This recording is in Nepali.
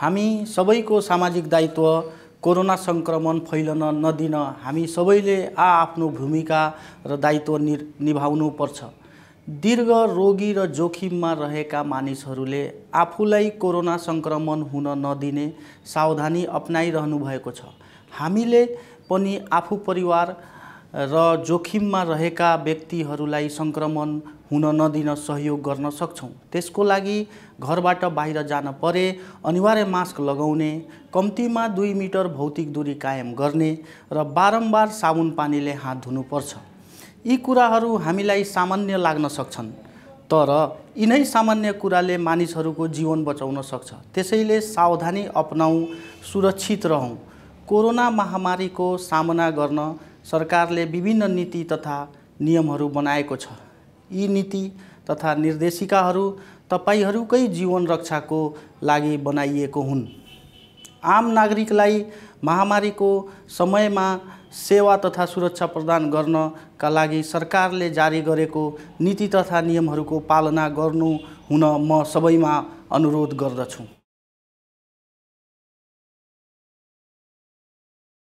हामी सबैको सामाजिक दायित्व कोरोना सङ्क्रमण फैलन नदिन हामी सबैले आ आफ्नो भूमिका र दायित्व नि पर्छ दीर्घ रोगी र जोखिममा रहेका मानिसहरूले आफूलाई कोरोना सङ्क्रमण हुन नदिने सावधानी अप्नाइरहनु भएको छ हामीले पनि आफू परिवार र जोखिममा रहेका व्यक्तिहरूलाई सङ्क्रमण हुन नदिन सहयोग गर्न सक्छौँ त्यसको लागि घरबाट बाहिर जान परे अनिवार्य मास्क लगाउने कम्तीमा दुई मिटर भौतिक दूरी कायम गर्ने र बारम्बार साबुन पानीले हात धुनुपर्छ यी कुराहरू हामीलाई सामान्य लाग्न सक्छन् तर यिनै सामान्य कुराले मानिसहरूको जीवन बचाउन सक्छ त्यसैले सावधानी अपनाउँ सुरक्षित रहौँ कोरोना महामारीको सामना गर्न सरकारले विभिन्न नीति तथा नियमहरू बनाएको छ यी नीति तथा निर्देशिकाहरू तपाईँहरूकै जीवन रक्षाको लागि बनाइएको हुन् आम नागरिकलाई महामारीको समयमा सेवा तथा सुरक्षा प्रदान गर्नका लागि सरकारले जारी गरेको नीति तथा नियमहरूको पालना गर्नु हुन म सबैमा अनुरोध गर्दछु